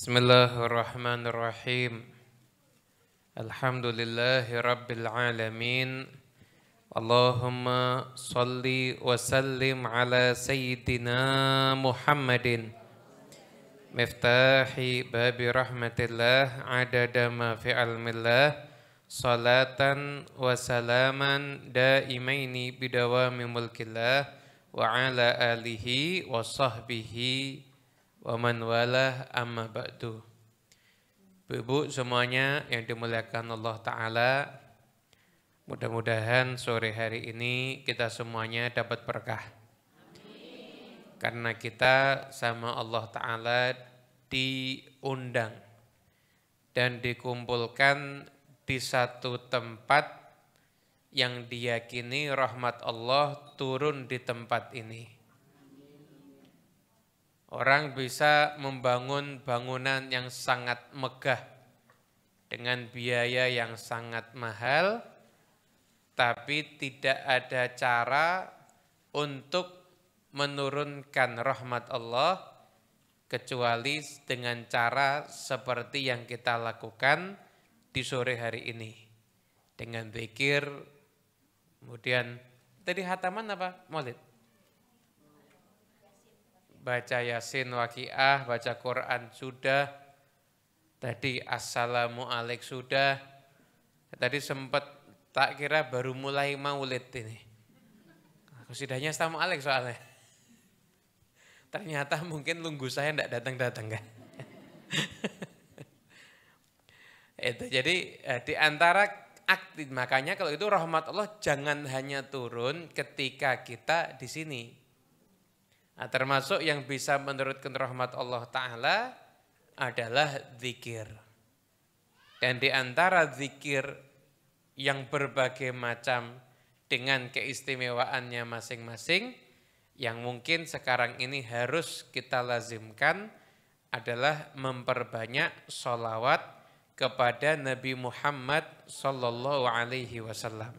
Bismillahirrahmanirrahim. Alhamdulillahi Rabbil Alamin. Allahumma salli wa sallim ala Sayyidina Muhammadin. Miftahi babi rahmatillah adada ma fi almillah. Salatan wa salaman daimaini bidawami mulkillah wa ala alihi wa sahbihi Waman walah amma ba'du. Ibu-ibu semuanya yang dimuliakan Allah Ta'ala, mudah-mudahan sore hari ini kita semuanya dapat berkah. Karena kita sama Allah Ta'ala diundang dan dikumpulkan di satu tempat yang diyakini rahmat Allah turun di tempat ini. Orang bisa membangun bangunan yang sangat megah dengan biaya yang sangat mahal, tapi tidak ada cara untuk menurunkan rahmat Allah kecuali dengan cara seperti yang kita lakukan di sore hari ini. Dengan zikir, kemudian tadi hataman apa? Maulid baca Yasin Waqiah, baca Quran sudah, tadi Assalamu sudah, tadi sempat tak kira baru mulai maulid ini. Aku sidahnya Alex soalnya. Ternyata mungkin lunggu saya enggak datang-datang kan. itu jadi eh, di antara aktif makanya kalau itu rahmat Allah jangan hanya turun ketika kita di sini Nah, termasuk yang bisa menurutkan rahmat Allah Ta'ala adalah zikir. Dan di antara zikir yang berbagai macam dengan keistimewaannya masing-masing, yang mungkin sekarang ini harus kita lazimkan adalah memperbanyak sholawat kepada Nabi Muhammad Sallallahu Alaihi Wasallam.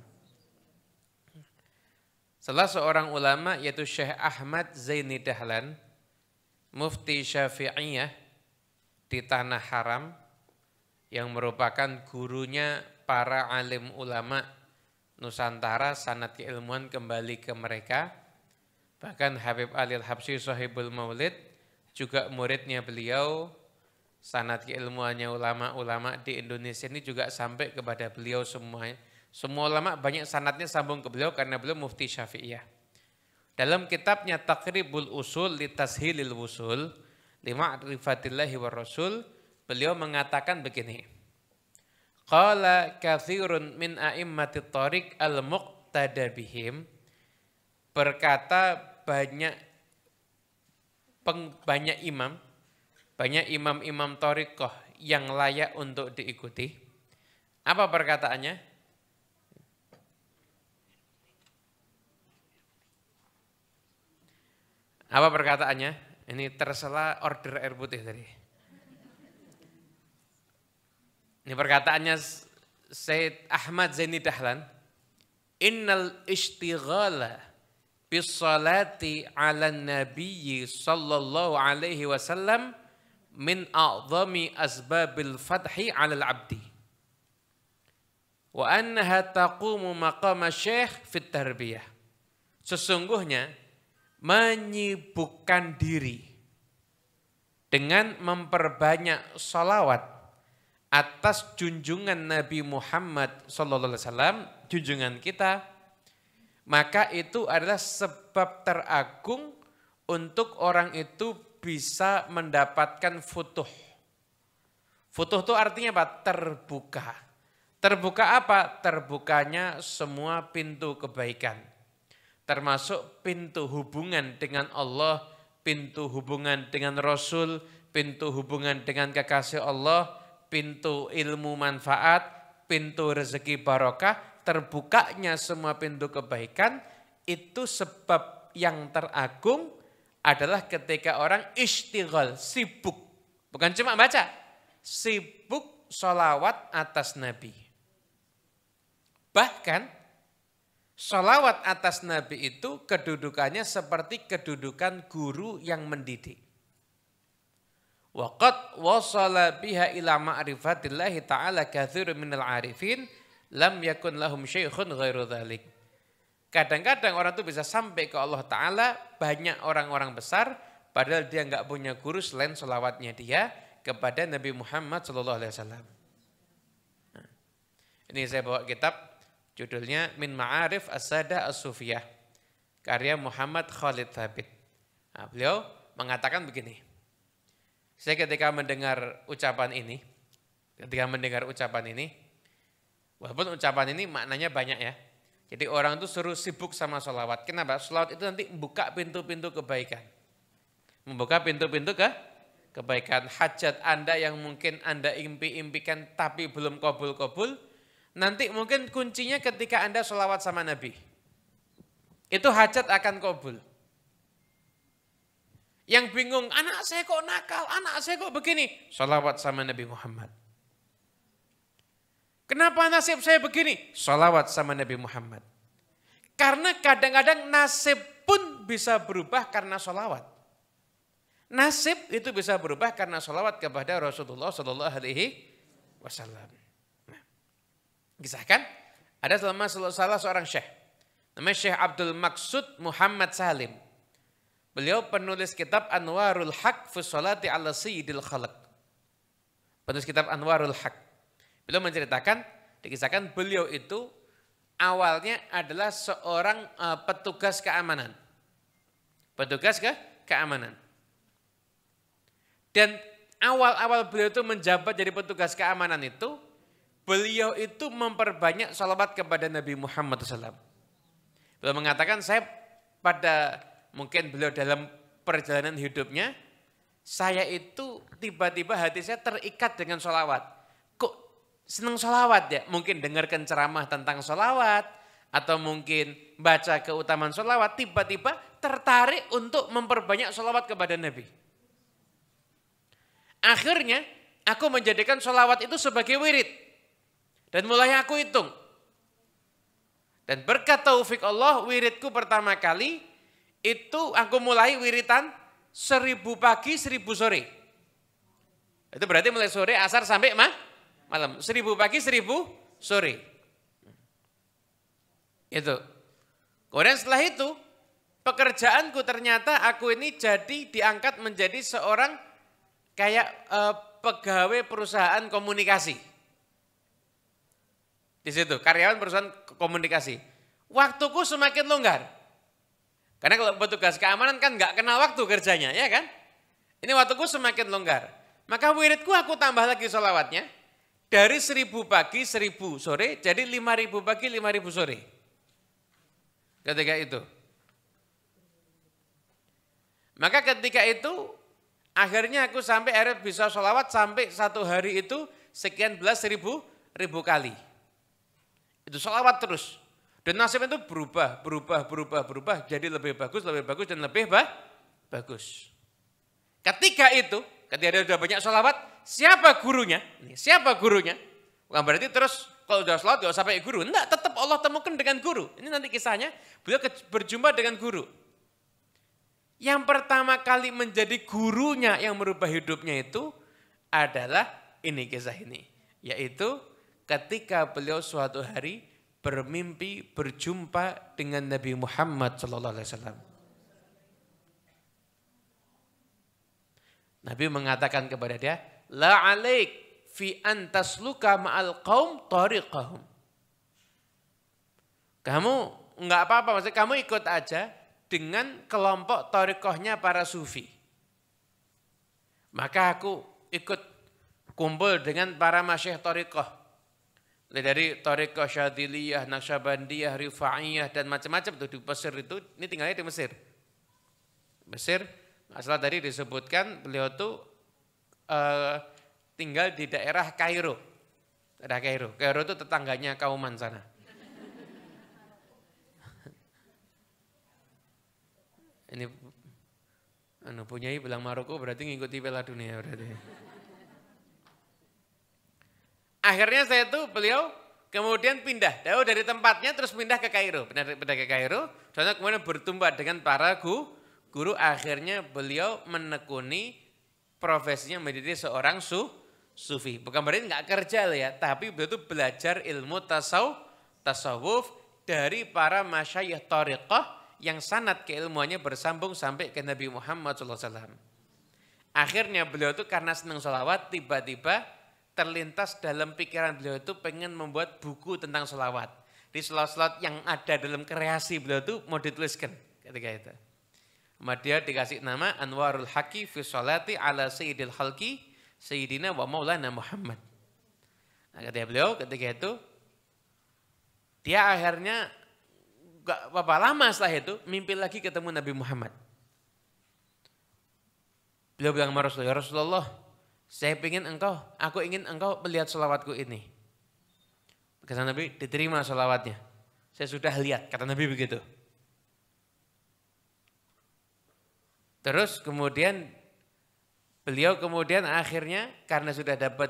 Salah seorang ulama yaitu Syekh Ahmad Zaini Dahlan, Mufti Syafi'iyah di Tanah Haram, yang merupakan gurunya para alim ulama Nusantara, sanat keilmuan kembali ke mereka. Bahkan Habib Alil Habsyi Sohibul Maulid, juga muridnya beliau, sanat keilmuannya ulama-ulama di Indonesia ini juga sampai kepada beliau semuanya semua ulama banyak sanatnya sambung ke beliau karena beliau mufti syafi'iyah. Dalam kitabnya Takribul Usul li Tashilil Usul li Ma'rifatillahi wa Rasul beliau mengatakan begini. Qala kathirun min a'immati tariq al-muqtada bihim berkata banyak peng, banyak imam banyak imam-imam torikoh yang layak untuk diikuti. Apa perkataannya? Apa perkataannya? Ini tersela order air putih tadi. Ini perkataannya Said Ahmad Zaini Dahlan. Innal ishtighala bisalati ala nabiyyi sallallahu alaihi wasallam min a'zami asbabil fathi ala al-abdi. Wa annaha taqumu maqama syekh fit tarbiyah. Sesungguhnya menyibukkan diri dengan memperbanyak sholawat atas junjungan Nabi Muhammad SAW, junjungan kita, maka itu adalah sebab teragung untuk orang itu bisa mendapatkan futuh. Futuh itu artinya apa? Terbuka. Terbuka apa? Terbukanya semua pintu kebaikan termasuk pintu hubungan dengan Allah, pintu hubungan dengan Rasul, pintu hubungan dengan kekasih Allah, pintu ilmu manfaat, pintu rezeki barokah, terbukanya semua pintu kebaikan, itu sebab yang teragung adalah ketika orang istighol, sibuk. Bukan cuma baca, sibuk sholawat atas Nabi. Bahkan Sholawat atas Nabi itu kedudukannya seperti kedudukan guru yang mendidik. Waqat wasala biha ila ma'rifatillahi ta'ala kathirun minal arifin lam yakun lahum syaykhun ghairu dhalik. Kadang-kadang orang itu bisa sampai ke Allah Ta'ala banyak orang-orang besar padahal dia nggak punya guru selain sholawatnya dia kepada Nabi Muhammad Sallallahu Alaihi Wasallam. Nah, ini saya bawa kitab Judulnya Min Ma'arif As-Sada As-Sufiyah, karya Muhammad Khalid Thabit. Nah, beliau mengatakan begini, saya ketika mendengar ucapan ini, ketika mendengar ucapan ini, walaupun ucapan ini maknanya banyak ya, jadi orang itu suruh sibuk sama sholawat. Kenapa? Sholawat itu nanti membuka pintu-pintu kebaikan. Membuka pintu-pintu ke kebaikan. Hajat Anda yang mungkin Anda impi-impikan tapi belum kobul-kobul, Nanti mungkin kuncinya ketika Anda sholawat sama Nabi. Itu hajat akan kabul. Yang bingung, anak saya kok nakal, anak saya kok begini. Sholawat sama Nabi Muhammad. Kenapa nasib saya begini? Sholawat sama Nabi Muhammad. Karena kadang-kadang nasib pun bisa berubah karena sholawat. Nasib itu bisa berubah karena sholawat kepada Rasulullah Shallallahu Alaihi Wasallam. Kisahkan, ada selama salah seorang syekh. Namanya Syekh Abdul Maksud Muhammad Salim. Beliau penulis kitab Anwarul Haq Fusolati ala Sayyidil Khalq. Penulis kitab Anwarul Haq. Beliau menceritakan, dikisahkan beliau itu awalnya adalah seorang uh, petugas keamanan. Petugas ke keamanan. Dan awal-awal beliau itu menjabat jadi petugas keamanan itu, beliau itu memperbanyak salawat kepada Nabi Muhammad SAW. Beliau mengatakan saya pada mungkin beliau dalam perjalanan hidupnya, saya itu tiba-tiba hati saya terikat dengan solawat. Kok senang solawat ya? Mungkin dengarkan ceramah tentang solawat, atau mungkin baca keutamaan solawat, tiba-tiba tertarik untuk memperbanyak solawat kepada Nabi. Akhirnya, aku menjadikan sholawat itu sebagai wirid. Dan mulai aku hitung. Dan berkat taufik Allah, wiridku pertama kali itu aku mulai wiritan seribu pagi, seribu sore. Itu berarti mulai sore, asar sampai mah, malam. Seribu pagi, seribu sore. Itu. Kemudian setelah itu, pekerjaanku ternyata aku ini jadi diangkat menjadi seorang kayak eh, pegawai perusahaan komunikasi. Di situ, karyawan perusahaan komunikasi. Waktuku semakin longgar. Karena kalau petugas keamanan kan nggak kenal waktu kerjanya, ya kan? Ini waktuku semakin longgar. Maka wiridku aku tambah lagi sholawatnya Dari seribu pagi, seribu sore, jadi lima ribu pagi, lima ribu sore. Ketika itu. Maka ketika itu akhirnya aku sampai akhirnya bisa sholawat sampai satu hari itu sekian belas ribu ribu kali. Itu sholawat terus. Dan nasib itu berubah, berubah, berubah, berubah, jadi lebih bagus, lebih bagus, dan lebih bah, bagus. Ketika itu, ketika dia sudah banyak sholawat, siapa gurunya? Siapa gurunya? Bukan berarti terus kalau sudah sholawat tidak sampai guru. Enggak, tetap Allah temukan dengan guru. Ini nanti kisahnya, beliau berjumpa dengan guru. Yang pertama kali menjadi gurunya yang merubah hidupnya itu adalah ini kisah ini. Yaitu ketika beliau suatu hari bermimpi berjumpa dengan Nabi Muhammad Shallallahu Alaihi Wasallam. Nabi mengatakan kepada dia, La alaik fi antasluka ma'al kaum tariqahum. Kamu nggak apa-apa, maksudnya kamu ikut aja dengan kelompok torikohnya para sufi. Maka aku ikut kumpul dengan para masyih torikoh dari Torikoh Syadiliyah, Naksabandiyah, Rifaiyah, dan macam-macam tuh di Mesir itu, ini tinggalnya di Mesir. Mesir, asal tadi disebutkan beliau itu uh, eh, tinggal di daerah Kairo. Daerah Kairo, Kairo itu tetangganya Kauman sana. ini anu punyai bilang Maroko berarti ngikuti Piala Dunia berarti. Akhirnya saya itu beliau kemudian pindah. jauh dari tempatnya terus pindah ke Kairo. Pindah, pindah ke Kairo. Soalnya kemudian bertumbuh dengan para guru. akhirnya beliau menekuni profesinya menjadi seorang su, sufi. Bukan berarti nggak kerja loh ya, tapi beliau itu belajar ilmu tasawuf, tasawuf dari para masyayikh tariqah yang sanat keilmuannya bersambung sampai ke Nabi Muhammad SAW. Akhirnya beliau itu karena senang sholawat tiba-tiba terlintas dalam pikiran beliau itu pengen membuat buku tentang sholawat. Di selawat-selawat yang ada dalam kreasi beliau itu mau dituliskan ketika itu. Kemudian dikasih nama Anwarul Haki fi sholati ala Sayyidil Halki Sayyidina wa Maulana Muhammad. Nah ketika beliau ketika itu, dia akhirnya gak apa lama setelah itu mimpi lagi ketemu Nabi Muhammad. Beliau bilang sama Rasulullah, ya Rasulullah, saya ingin engkau, aku ingin engkau melihat selawatku ini. Kata Nabi, diterima selawatnya. Saya sudah lihat, kata Nabi begitu. Terus kemudian beliau kemudian akhirnya karena sudah dapat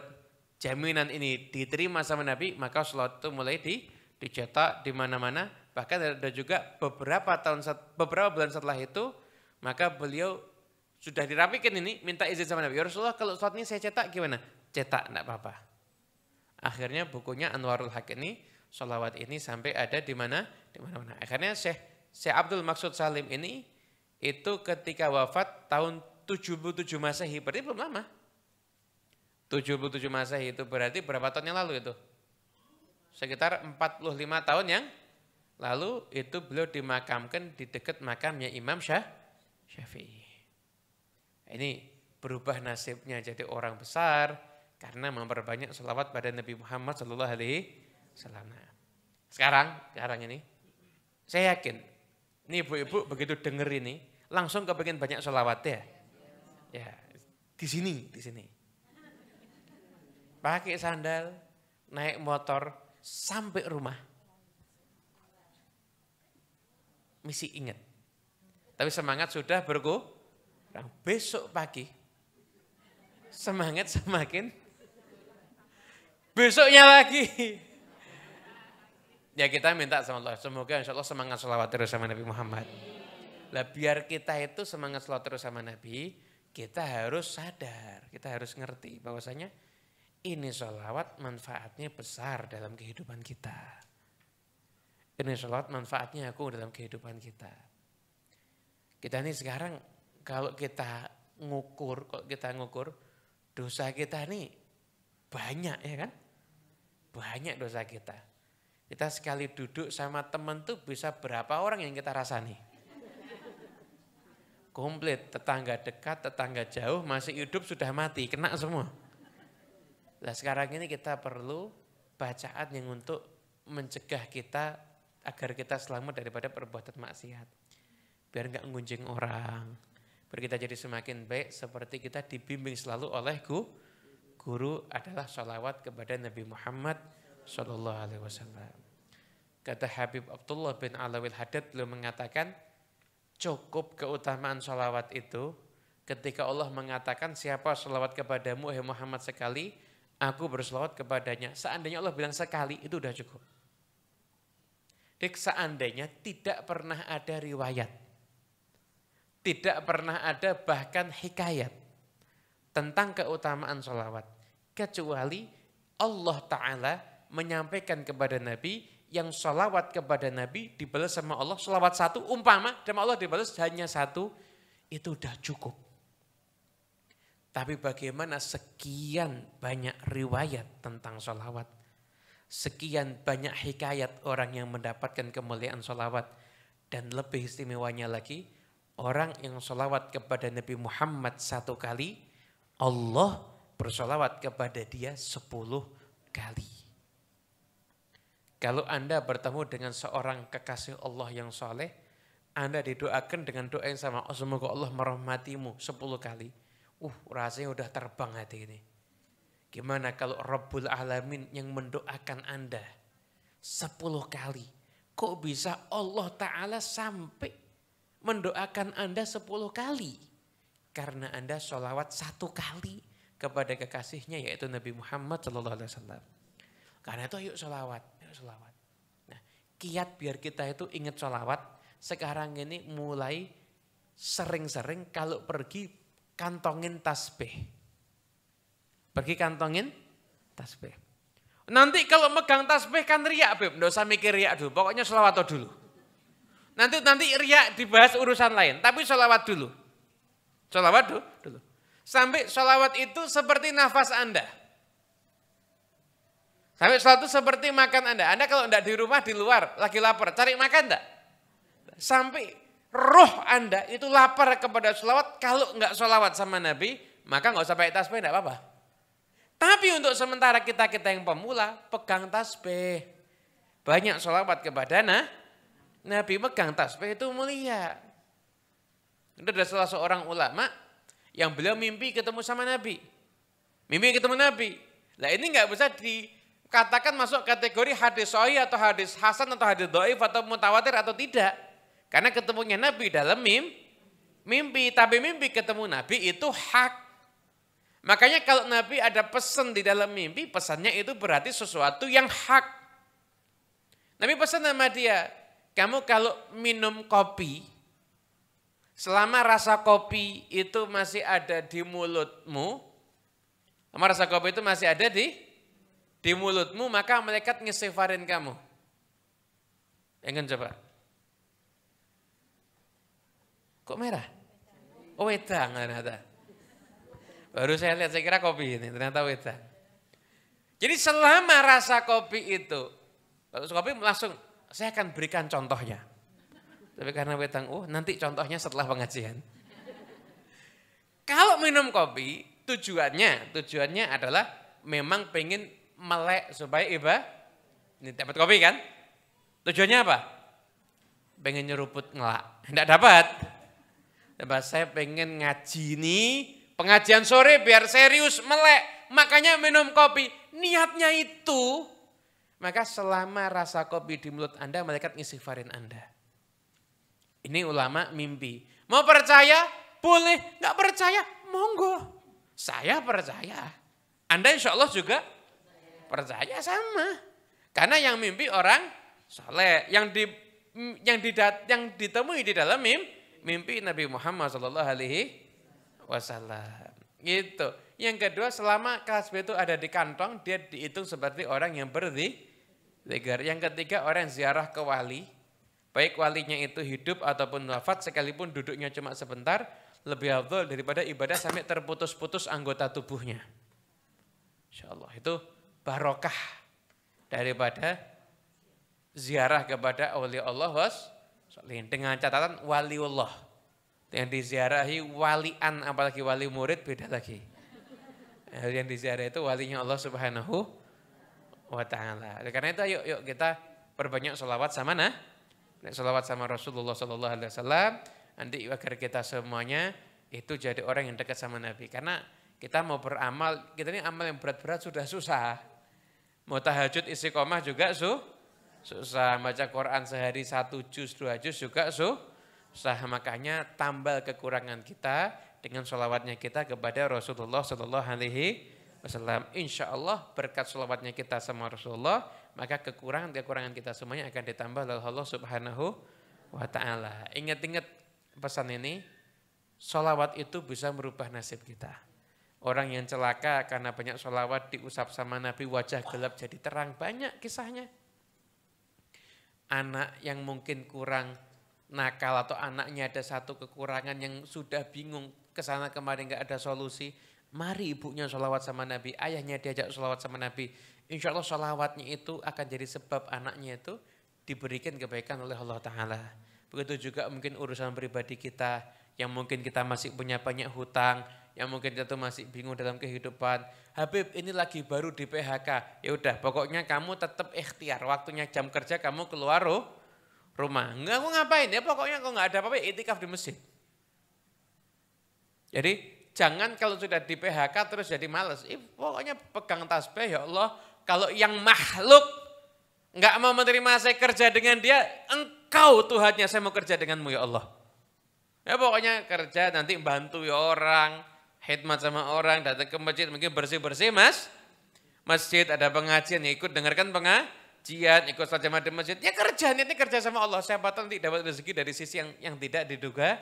jaminan ini diterima sama Nabi, maka sholat itu mulai di, dicetak di mana-mana. Bahkan ada juga beberapa tahun beberapa bulan setelah itu, maka beliau sudah dirapikan ini, minta izin sama Nabi. Ya Rasulullah kalau slot ini saya cetak gimana? Cetak, enggak apa-apa. Akhirnya bukunya Anwarul Haq ini, sholawat ini sampai ada di mana? Di mana-mana. Akhirnya Syekh, Syekh Abdul Maksud Salim ini, itu ketika wafat tahun 77 Masehi, berarti belum lama. 77 Masehi itu berarti berapa tahun yang lalu itu? Sekitar 45 tahun yang lalu itu beliau dimakamkan di dekat makamnya Imam Syah, Syafi'i. Ini berubah nasibnya jadi orang besar karena memperbanyak selawat pada Nabi Muhammad Shallallahu Alaihi Wasallam. Nah, sekarang, sekarang ini, saya yakin, ini ibu-ibu begitu denger ini langsung kepengen banyak selawat ya. Ya, di sini, di sini. Pakai sandal, naik motor, sampai rumah. Misi ingat. Tapi semangat sudah berkurang. Nah, besok pagi semangat semakin besoknya lagi. Ya kita minta sama Allah, semoga insya Allah semangat sholawat terus sama Nabi Muhammad. Lah biar kita itu semangat selawat terus sama Nabi, kita harus sadar, kita harus ngerti bahwasanya ini sholawat manfaatnya besar dalam kehidupan kita. Ini selawat manfaatnya aku dalam kehidupan kita. Kita ini sekarang kalau kita ngukur, kalau kita ngukur dosa kita nih banyak ya kan? Banyak dosa kita. Kita sekali duduk sama teman tuh bisa berapa orang yang kita rasani? Komplit, tetangga dekat, tetangga jauh, masih hidup sudah mati, kena semua. Nah sekarang ini kita perlu bacaan yang untuk mencegah kita agar kita selamat daripada perbuatan maksiat. Biar nggak ngunjing orang, Biar kita jadi semakin baik seperti kita dibimbing selalu oleh guru. adalah salawat kepada Nabi Muhammad Shallallahu Alaihi Wasallam. Kata Habib Abdullah bin Alawil Hadad beliau mengatakan cukup keutamaan salawat itu ketika Allah mengatakan siapa salawat kepadamu ya Muhammad sekali aku berselawat kepadanya. Seandainya Allah bilang sekali itu sudah cukup. Dik seandainya tidak pernah ada riwayat tidak pernah ada bahkan hikayat tentang keutamaan sholawat. Kecuali Allah Ta'ala menyampaikan kepada Nabi yang sholawat kepada Nabi dibalas sama Allah. Sholawat satu umpama sama Allah dibalas hanya satu itu sudah cukup. Tapi bagaimana sekian banyak riwayat tentang sholawat. Sekian banyak hikayat orang yang mendapatkan kemuliaan sholawat. Dan lebih istimewanya lagi orang yang sholawat kepada Nabi Muhammad satu kali, Allah bersolawat kepada dia sepuluh kali. Kalau Anda bertemu dengan seorang kekasih Allah yang soleh, Anda didoakan dengan doa yang sama, oh, semoga Allah merahmatimu sepuluh kali. Uh, rasanya udah terbang hati ini. Gimana kalau Rabbul Alamin yang mendoakan Anda sepuluh kali? Kok bisa Allah Ta'ala sampai mendoakan Anda sepuluh kali. Karena Anda sholawat satu kali kepada kekasihnya yaitu Nabi Muhammad Shallallahu Alaihi Wasallam. Karena itu yuk sholawat, ayo sholawat. Nah, kiat biar kita itu ingat sholawat sekarang ini mulai sering-sering kalau pergi kantongin tasbih. Pergi kantongin tasbih. Nanti kalau megang tasbih kan riak, Beb. Nggak usah mikir riak dulu. Pokoknya selawat dulu. Nanti nanti ria dibahas urusan lain, tapi sholawat dulu. Sholawat dulu. Sampai sholawat itu seperti nafas Anda. Sampai sholawat itu seperti makan Anda. Anda kalau tidak di rumah, di luar, lagi lapar, cari makan enggak? Sampai roh Anda itu lapar kepada sholawat, kalau enggak sholawat sama Nabi, maka enggak usah pakai tasbih, enggak apa-apa. Tapi untuk sementara kita-kita yang pemula, pegang tasbih. Banyak sholawat kepada nah, Nabi megang tasbih itu mulia. Itu adalah salah seorang ulama yang beliau mimpi ketemu sama Nabi. Mimpi ketemu Nabi. Nah ini nggak bisa dikatakan masuk kategori hadis sahih atau hadis hasan atau hadis doif atau mutawatir atau tidak. Karena ketemunya Nabi dalam mim, mimpi. Tapi mimpi ketemu Nabi itu hak. Makanya kalau Nabi ada pesan di dalam mimpi, pesannya itu berarti sesuatu yang hak. Nabi pesan sama dia, kamu kalau minum kopi, selama rasa kopi itu masih ada di mulutmu, sama rasa kopi itu masih ada di di mulutmu, maka malaikat ngesifarin kamu. Ingin coba. Kok merah? Oh wedang ternyata. Baru saya lihat, saya kira kopi ini, ternyata wedang. Jadi selama rasa kopi itu, kalau kopi langsung saya akan berikan contohnya. Tapi karena wetang, oh nanti contohnya setelah pengajian. Kalau minum kopi, tujuannya, tujuannya adalah memang pengen melek supaya iba ini dapat kopi kan? Tujuannya apa? Pengen nyeruput ngelak. Tidak dapat. Dapat saya pengen ngaji ini, pengajian sore biar serius melek. Makanya minum kopi. Niatnya itu maka selama rasa kopi di mulut Anda, malaikat ngisifarin Anda. Ini ulama mimpi. Mau percaya? Boleh. Nggak percaya? Monggo. Saya percaya. Anda insya Allah juga percaya sama. Karena yang mimpi orang soleh. Yang di yang didat, yang ditemui di dalam mim, mimpi Nabi Muhammad Shallallahu Alaihi Wasallam. Gitu. Yang kedua, selama kelas itu ada di kantong, dia dihitung seperti orang yang berdi Zikir. Yang ketiga orang ziarah ke wali, baik walinya itu hidup ataupun wafat sekalipun duduknya cuma sebentar, lebih abdul daripada ibadah sampai terputus-putus anggota tubuhnya. Insya Allah itu barokah daripada ziarah kepada wali Allah was dengan catatan waliullah. Yang diziarahi walian apalagi wali murid beda lagi. Yang diziarah itu walinya Allah Subhanahu wa taala. karena itu ayo yuk kita perbanyak sholawat sama nah sholawat sama Rasulullah Sallallahu Alaihi Wasallam nanti agar kita semuanya itu jadi orang yang dekat sama Nabi karena kita mau beramal kita ini amal yang berat-berat sudah susah mau tahajud istiqomah juga su susah baca Quran sehari satu juz dua juz juga su susah makanya tambal kekurangan kita dengan sholawatnya kita kepada Rasulullah Sallallahu Alaihi wasallam. Insya Allah berkat selawatnya kita sama Rasulullah, maka kekurangan-kekurangan kita semuanya akan ditambah oleh Allah Subhanahu wa taala. Ingat-ingat pesan ini, solawat itu bisa merubah nasib kita. Orang yang celaka karena banyak solawat diusap sama Nabi wajah gelap jadi terang. Banyak kisahnya. Anak yang mungkin kurang nakal atau anaknya ada satu kekurangan yang sudah bingung kesana kemarin nggak ada solusi. Mari ibunya sholawat sama Nabi, ayahnya diajak sholawat sama Nabi. Insya Allah sholawatnya itu akan jadi sebab anaknya itu diberikan kebaikan oleh Allah Ta'ala. Begitu juga mungkin urusan pribadi kita, yang mungkin kita masih punya banyak hutang, yang mungkin kita tuh masih bingung dalam kehidupan. Habib ini lagi baru di PHK, ya udah pokoknya kamu tetap ikhtiar, waktunya jam kerja kamu keluar rumah. Enggak, aku ngapain ya pokoknya kok nggak ada apa-apa itikaf di masjid. Jadi jangan kalau sudah di PHK terus jadi males. Eh, pokoknya pegang tasbih ya Allah. Kalau yang makhluk nggak mau menerima saya kerja dengan dia, engkau Tuhannya saya mau kerja denganmu ya Allah. Ya pokoknya kerja nanti bantu ya orang, khidmat sama orang, datang ke masjid mungkin bersih-bersih mas. Masjid ada pengajian, ya ikut dengarkan pengajian, ikut saja di masjid. Ya kerja, nanti kerja sama Allah. Siapa tahu nanti dapat rezeki dari sisi yang yang tidak diduga-duga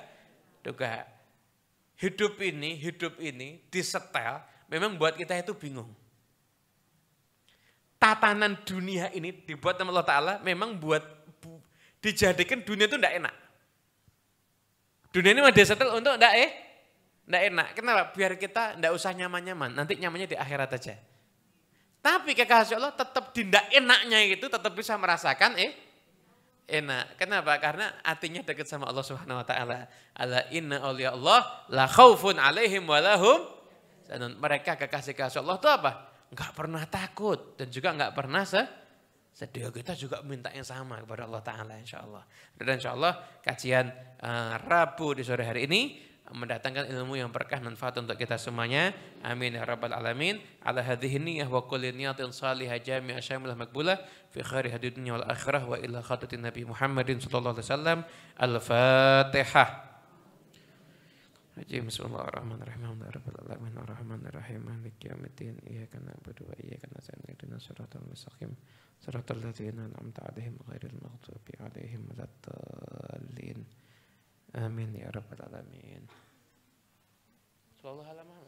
hidup ini, hidup ini disetel memang buat kita itu bingung. Tatanan dunia ini dibuat sama Allah Ta'ala memang buat bu, dijadikan dunia itu enggak enak. Dunia ini mah disetel untuk enggak eh, enggak enak. Kenapa? Biar kita enggak usah nyaman-nyaman, nanti nyamannya di akhirat aja. Tapi kekasih Allah tetap di enaknya itu tetap bisa merasakan eh, enak. Kenapa? Karena hatinya dekat sama Allah Subhanahu wa taala. Ala inna auliya Allah la khaufun alaihim wa lahum mereka kekasih kasih Allah itu apa? Enggak pernah takut dan juga enggak pernah se sedih. Kita juga minta yang sama kepada Allah taala insya Allah. Dan Allah, kajian uh, Rabu di sore hari ini mendatangkan ilmu yang berkah manfaat untuk kita semuanya. Amin ya rabbal alamin. Ala hadhihi niyyah wa kulli niyatin salihah jami'a syamilah maqbulah fi khairi hadid dunya wal akhirah wa ila khatatin Nabi Muhammadin sallallahu alaihi wasallam. Al-Fatihah. Haji Bismillahirrahmanirrahim. Alhamdulillahirabbil alamin rahim maliki yaumiddin. Iyyaka na'budu wa iyyaka nasta'in. Ihdinas siratal mustaqim. Siratal ladzina an'amta 'alaihim ghairil maghdubi 'alaihim waladdallin. Amin ya rabbal alamin. 10 halaman.